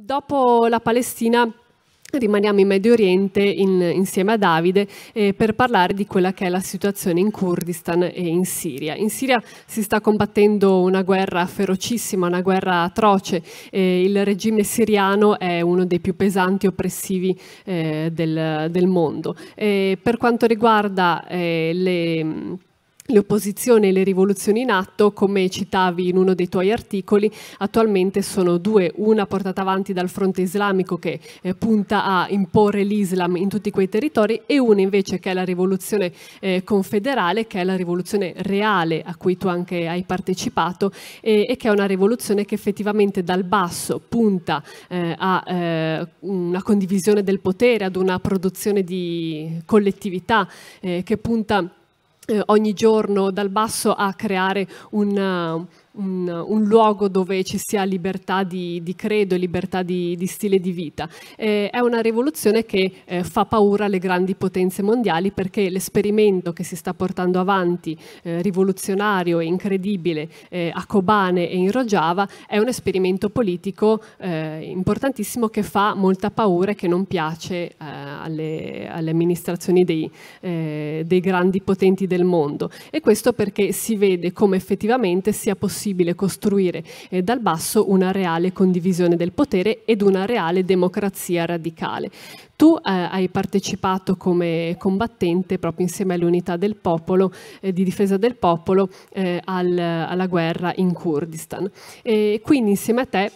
Dopo la Palestina Rimaniamo in Medio Oriente in, insieme a Davide eh, per parlare di quella che è la situazione in Kurdistan e in Siria. In Siria si sta combattendo una guerra ferocissima, una guerra atroce. Eh, il regime siriano è uno dei più pesanti e oppressivi eh, del, del, mondo. Eh, per quanto riguarda eh, le le opposizioni e le rivoluzioni in atto, come citavi in uno dei tuoi articoli, attualmente sono due, una portata avanti dal fronte islamico che eh, punta a imporre l'Islam in tutti quei territori e una invece che è la rivoluzione eh, confederale, che è la rivoluzione reale a cui tu anche hai partecipato e, e che è una rivoluzione che effettivamente dal basso punta eh, a eh, una condivisione del potere, ad una produzione di collettività eh, che punta a eh, ogni giorno dal basso a creare un un, un luogo dove ci sia libertà di, di credo e libertà di, di, stile di vita. Eh, è una rivoluzione che eh, fa paura alle grandi potenze mondiali perché l'esperimento che si sta portando avanti, eh, rivoluzionario e incredibile, eh, a Kobane e in Rojava, è un esperimento politico eh, importantissimo che fa molta paura e che non piace eh, alle, alle, amministrazioni dei, dei grandi potenti del mondo. E questo perché si vede come effettivamente sia possibile possibile costruire eh, dal basso una reale condivisione del potere ed una reale democrazia radicale. Tu eh, hai partecipato come combattente proprio insieme all'unità del popolo, eh, di difesa del popolo, eh, al, alla guerra in Kurdistan. E quindi insieme a te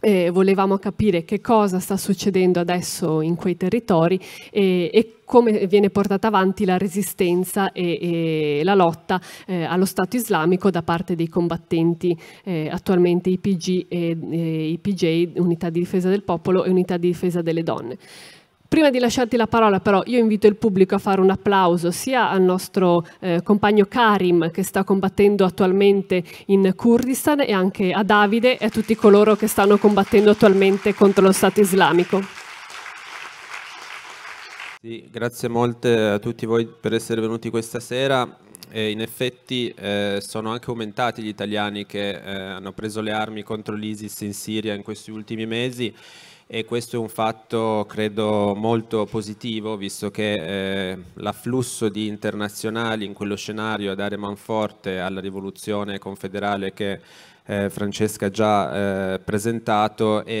eh, volevamo capire che cosa sta succedendo adesso in quei territori e, e come viene portata avanti la resistenza e, e la lotta eh, allo Stato islamico da parte dei combattenti eh, attualmente IPG e, IPJ, Unità di Difesa del Popolo e Unità di Difesa delle Donne. Prima di lasciarti la parola però io invito il pubblico a fare un applauso sia al nostro eh, compagno Karim che sta combattendo attualmente in Kurdistan e anche a Davide e a tutti coloro che stanno combattendo attualmente contro lo Stato islamico. Sì, grazie molte a tutti voi per essere venuti questa sera. E in effetti eh, sono anche aumentati gli italiani che eh, hanno preso le armi contro l'ISIS in Siria in questi ultimi mesi e questo è un fatto credo molto positivo visto che eh, l'afflusso di internazionali in quello scenario a dare manforte alla rivoluzione confederale che eh, Francesca ha già eh, presentato è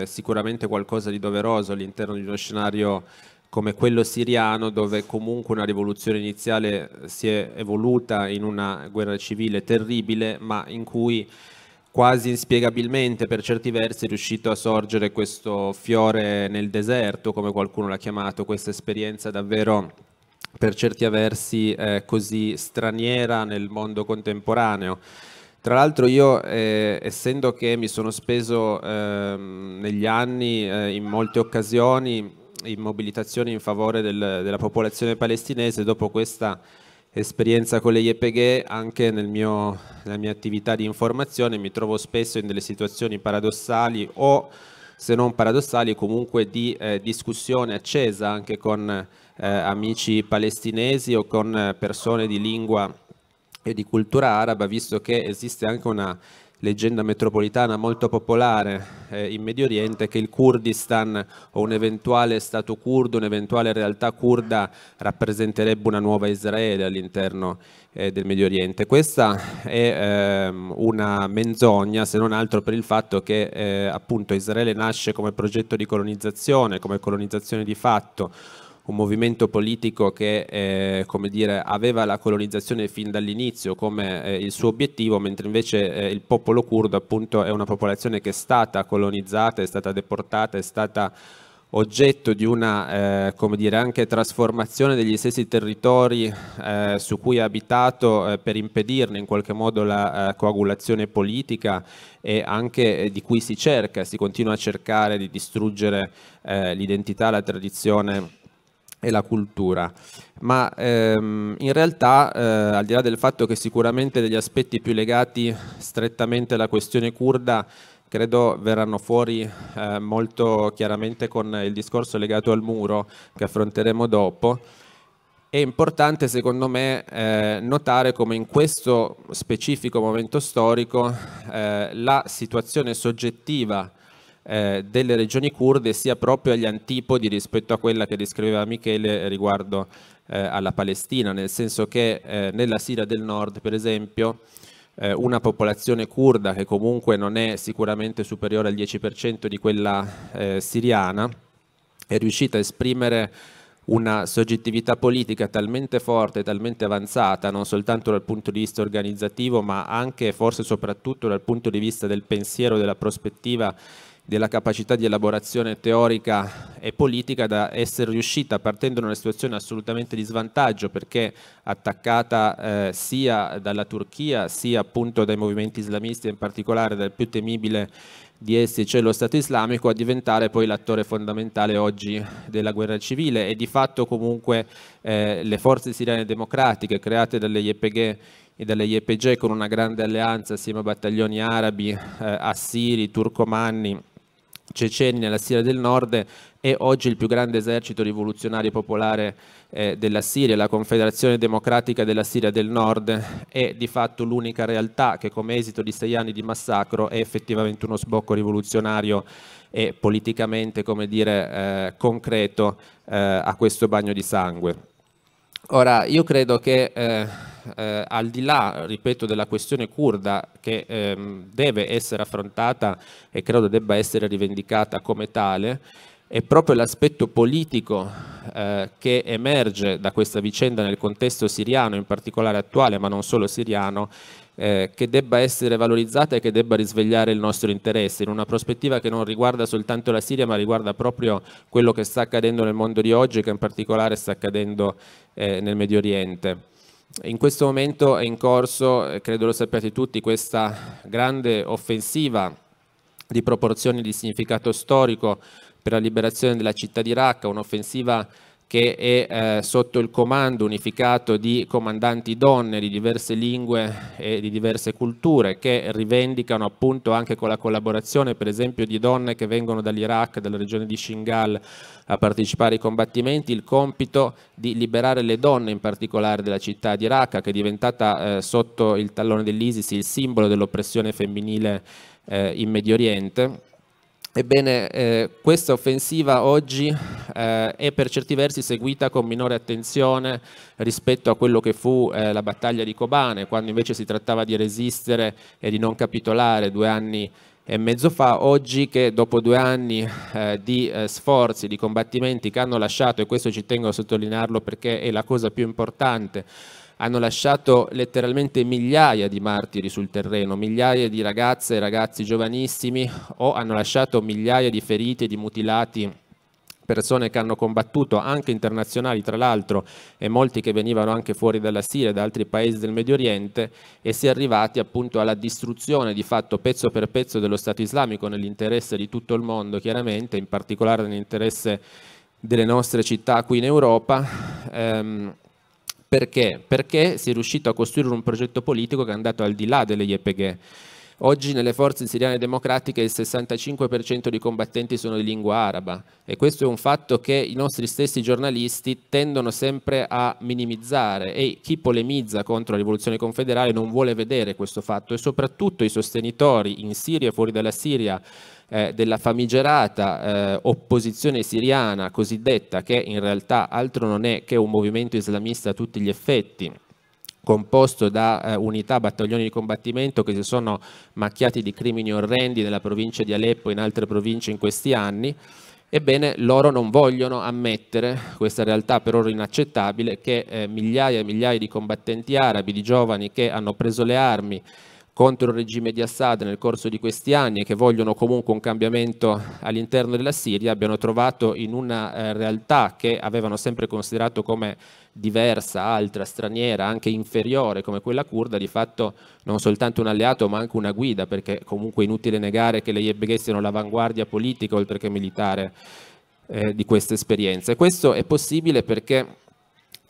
eh, sicuramente qualcosa di doveroso all'interno di uno scenario come quello siriano dove comunque una rivoluzione iniziale si è evoluta in una guerra civile terribile ma in cui quasi inspiegabilmente per certi versi è riuscito a sorgere questo fiore nel deserto, come qualcuno l'ha chiamato, questa esperienza davvero per certi versi eh, così straniera nel mondo contemporaneo. Tra l'altro io, eh, essendo che mi sono speso eh, negli anni eh, in molte occasioni in mobilitazioni in favore del, della popolazione palestinese, dopo questa esperienza con le IEPG anche nel mio, nella mia attività di informazione mi trovo spesso in delle situazioni paradossali o se non paradossali comunque di eh, discussione accesa anche con eh, amici palestinesi o con persone di lingua e di cultura araba visto che esiste anche una leggenda metropolitana molto popolare eh, in Medio Oriente che il Kurdistan o un eventuale Stato kurdo, un'eventuale realtà kurda rappresenterebbe una nuova Israele all'interno eh, del Medio Oriente. Questa è ehm, una menzogna se non altro per il fatto che eh, appunto Israele nasce come progetto di colonizzazione, come colonizzazione di fatto, un movimento politico che eh, dire, aveva la colonizzazione fin dall'inizio come eh, il suo obiettivo, mentre invece eh, il popolo curdo appunto è una popolazione che è stata colonizzata, è stata deportata, è stata oggetto di una eh, come dire, anche trasformazione degli stessi territori eh, su cui ha abitato eh, per impedirne in qualche modo la coagulazione politica e anche di cui si cerca, si continua a cercare di distruggere l'identità, la tradizione e la cultura, ma ehm, in realtà eh, al di là del fatto che sicuramente degli aspetti più legati strettamente alla questione kurda credo verranno fuori eh, molto chiaramente con il discorso legato al muro che affronteremo dopo, è importante secondo me eh, notare come in questo specifico momento storico eh, la situazione soggettiva eh, delle regioni kurde sia proprio agli antipodi rispetto a quella che descriveva Michele riguardo eh, alla Palestina, nel senso che eh, nella Siria del Nord, per esempio, eh, una popolazione kurda che comunque non è sicuramente superiore al 10% di quella eh, siriana, è riuscita a esprimere una soggettività politica talmente forte, talmente avanzata, non soltanto dal punto di vista organizzativo, ma anche e forse soprattutto dal punto di vista del pensiero, della prospettiva della capacità di elaborazione teorica e politica da essere riuscita partendo da una situazione assolutamente di svantaggio perché attaccata eh, sia dalla Turchia sia appunto dai movimenti islamisti in particolare dal più temibile di essi, cioè lo Stato islamico, a diventare poi l'attore fondamentale oggi della guerra civile e di fatto comunque eh, le forze siriane democratiche create dalle YPG e dalle YPG con una grande alleanza assieme a battaglioni arabi, eh, assiri, turcomanni, ceceni nella Siria del Nord è oggi il più grande esercito rivoluzionario popolare eh, della Siria, la Confederazione Democratica della Siria del Nord è di fatto l'unica realtà che come esito di sei anni di massacro è effettivamente uno sbocco rivoluzionario e politicamente, come dire, eh, concreto eh, a questo bagno di sangue. Ora, io credo che eh, eh, al di là, ripeto, della questione kurda che ehm, deve essere affrontata e credo debba essere rivendicata come tale, è proprio l'aspetto politico eh, che emerge da questa vicenda nel contesto siriano, in particolare attuale, ma non solo siriano, eh, che debba essere valorizzata e che debba risvegliare il nostro interesse in una prospettiva che non riguarda soltanto la Siria, ma riguarda proprio quello che sta accadendo nel mondo di oggi e che in particolare sta accadendo eh, nel Medio Oriente. In questo momento è in corso, eh, credo lo sappiate tutti, questa grande offensiva di proporzioni di significato storico per la liberazione della città di Raqqa, un'offensiva che è eh, sotto il comando unificato di comandanti donne di diverse lingue e di diverse culture che rivendicano appunto anche con la collaborazione per esempio di donne che vengono dall'Iraq, dalla regione di Shingal a partecipare ai combattimenti, il compito di liberare le donne in particolare della città di Raqqa che è diventata eh, sotto il tallone dell'ISIS il simbolo dell'oppressione femminile eh, in Medio Oriente. Ebbene, eh, questa offensiva oggi eh, è per certi versi seguita con minore attenzione rispetto a quello che fu eh, la battaglia di Kobane, quando invece si trattava di resistere e di non capitolare due anni e mezzo fa, oggi che dopo due anni eh, di eh, sforzi, di combattimenti che hanno lasciato, e questo ci tengo a sottolinearlo perché è la cosa più importante, hanno lasciato letteralmente migliaia di martiri sul terreno, migliaia di ragazze e ragazzi giovanissimi o hanno lasciato migliaia di feriti e di mutilati persone che hanno combattuto anche internazionali tra l'altro e molti che venivano anche fuori dalla Siria, e da altri paesi del Medio Oriente e si è arrivati appunto alla distruzione di fatto pezzo per pezzo dello Stato islamico nell'interesse di tutto il mondo chiaramente, in particolare nell'interesse delle nostre città qui in Europa. Ehm, perché? Perché si è riuscito a costruire un progetto politico che è andato al di là delle YPG Oggi nelle forze siriane democratiche il 65% dei combattenti sono di lingua araba e questo è un fatto che i nostri stessi giornalisti tendono sempre a minimizzare e chi polemizza contro la rivoluzione confederale non vuole vedere questo fatto e soprattutto i sostenitori in Siria e fuori dalla Siria eh, della famigerata eh, opposizione siriana cosiddetta che in realtà altro non è che un movimento islamista a tutti gli effetti composto da eh, unità, battaglioni di combattimento che si sono macchiati di crimini orrendi nella provincia di Aleppo e in altre province in questi anni. Ebbene, loro non vogliono ammettere questa realtà per loro inaccettabile che eh, migliaia e migliaia di combattenti arabi, di giovani che hanno preso le armi contro il regime di Assad nel corso di questi anni e che vogliono comunque un cambiamento all'interno della Siria abbiano trovato in una eh, realtà che avevano sempre considerato come diversa, altra, straniera, anche inferiore come quella kurda, di fatto non soltanto un alleato ma anche una guida, perché comunque è inutile negare che le Yebeghe siano l'avanguardia politica oltre che militare eh, di questa esperienza. E questo è possibile perché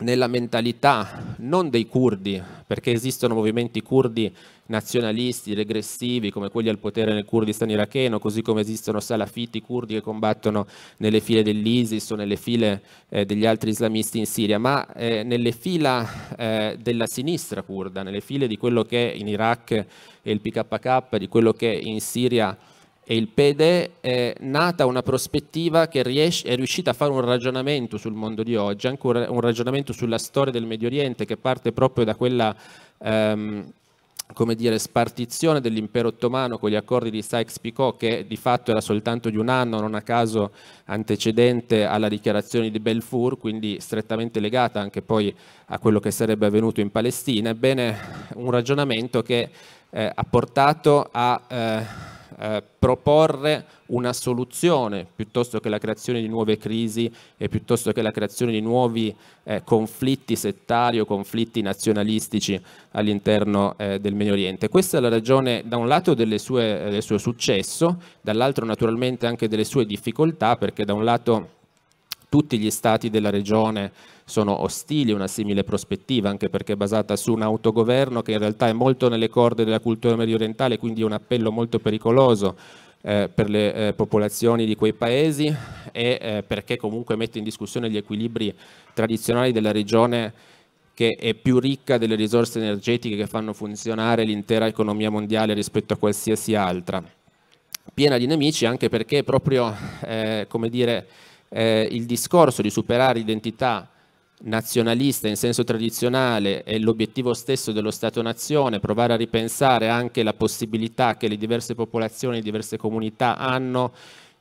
nella mentalità non dei curdi, perché esistono movimenti curdi nazionalisti, regressivi, come quelli al potere nel Kurdistan iracheno, così come esistono salafiti curdi che combattono nelle file dell'ISIS o nelle file eh, degli altri islamisti in Siria, ma eh, nelle fila eh, della sinistra curda, nelle file di quello che in Iraq è il PKK, di quello che in Siria è e il PD è nata una prospettiva che riesce, è riuscita a fare un ragionamento sul mondo di oggi, anche un, ragionamento sulla storia del Medio Oriente che parte proprio da quella ehm, come dire, spartizione dell'impero ottomano con gli accordi di Sykes-Picot che di fatto era soltanto di un anno, non a caso antecedente alla dichiarazione di Belfour, quindi strettamente legata anche poi a quello che sarebbe avvenuto in Palestina. Ebbene, un ragionamento che eh, ha portato a... Eh, eh, proporre una soluzione piuttosto che la creazione di nuove crisi e piuttosto che la creazione di nuovi eh, conflitti settari o conflitti nazionalistici all'interno eh, del Medio Oriente. Questa è la ragione da un lato sue, del suo successo, dall'altro naturalmente anche delle sue difficoltà perché da un lato tutti gli stati della regione sono ostili a una simile prospettiva, anche perché è basata su un autogoverno che in realtà è molto nelle corde della cultura mediorientale, quindi è un appello molto pericoloso eh, per le eh, popolazioni di quei paesi e eh, perché comunque mette in discussione gli equilibri tradizionali della regione che è più ricca delle risorse energetiche che fanno funzionare l'intera economia mondiale rispetto a qualsiasi altra. Piena di nemici anche perché proprio, eh, come dire, eh, il discorso di superare l'identità nazionalista in senso tradizionale e l'obiettivo stesso dello Stato-nazione, provare a ripensare anche la possibilità che le diverse popolazioni, le diverse comunità hanno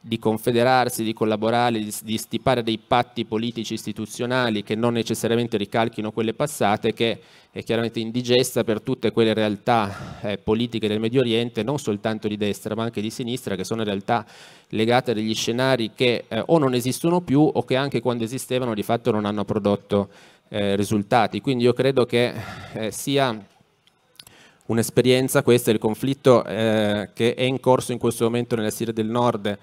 di confederarsi, di collaborare, di, di stipare dei patti politici istituzionali che non necessariamente ricalchino quelle passate, che è chiaramente indigesta per tutte quelle realtà eh, politiche del Medio Oriente, non soltanto di destra ma anche di sinistra, che sono in realtà legate a degli scenari che eh, o non esistono più o che anche quando esistevano di fatto non hanno prodotto eh, risultati. Quindi io credo che eh, sia un'esperienza questa, il conflitto eh, che è in corso in questo momento nella Siria del Nord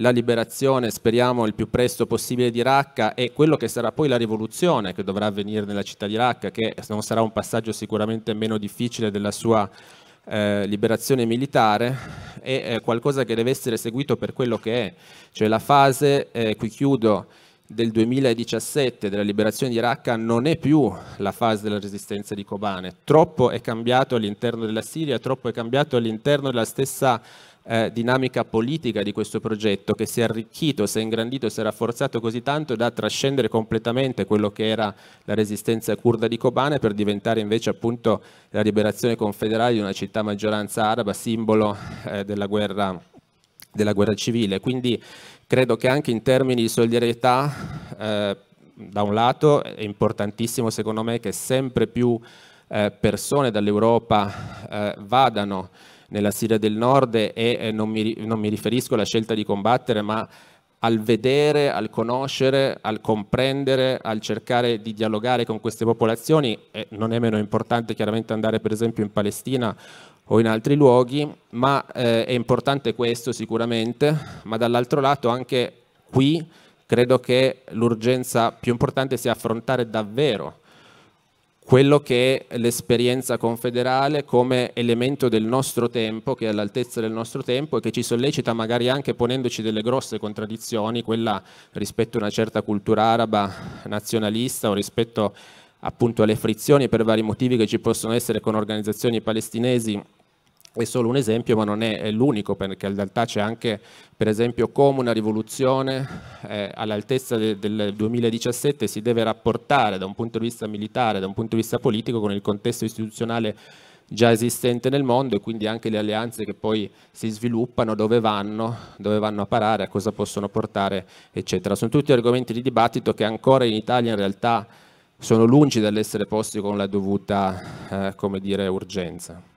la liberazione, speriamo il più presto possibile di Raqqa e quello che sarà poi la rivoluzione che dovrà avvenire nella città di Raqqa, che non sarà un passaggio sicuramente meno difficile della sua eh, liberazione militare, è eh, qualcosa che deve essere seguito per quello che è, cioè la fase, eh, qui chiudo, del 2017 della liberazione di Raqqa non è più la fase della resistenza di Kobane, troppo è cambiato all'interno della Siria, troppo è cambiato all'interno della stessa eh, dinamica politica di questo progetto che si è arricchito, si è ingrandito, si è rafforzato così tanto da trascendere completamente quello che era la resistenza kurda di Kobane per diventare invece appunto la liberazione confederale di una città maggioranza araba, simbolo eh, della guerra della guerra civile. Quindi Credo che anche in termini di solidarietà, eh, da un lato, è importantissimo secondo me che sempre più eh, persone dall'Europa eh, vadano nella Siria del Nord e non mi, non mi riferisco alla scelta di combattere, ma al vedere, al conoscere, al comprendere, al cercare di dialogare con queste popolazioni. E non è meno importante chiaramente andare per esempio in Palestina o in altri luoghi, ma eh, è importante questo sicuramente, ma dall'altro lato anche qui credo che l'urgenza più importante sia affrontare davvero quello che è l'esperienza confederale come elemento del nostro tempo, che è all'altezza del nostro tempo e che ci sollecita magari anche ponendoci delle grosse contraddizioni, quella rispetto a una certa cultura araba nazionalista o rispetto appunto alle frizioni per vari motivi che ci possono essere con organizzazioni palestinesi è solo un esempio ma non è, l'unico perché in realtà c'è anche per esempio come una rivoluzione eh, all'altezza de, del 2017 si deve rapportare da un punto di vista militare, da un punto di vista politico con il contesto istituzionale già esistente nel mondo e quindi anche le alleanze che poi si sviluppano, dove vanno, dove vanno a parare, a cosa possono portare, eccetera. Sono tutti argomenti di dibattito che ancora in Italia in realtà sono lungi dall'essere posti con la dovuta eh, dire, urgenza.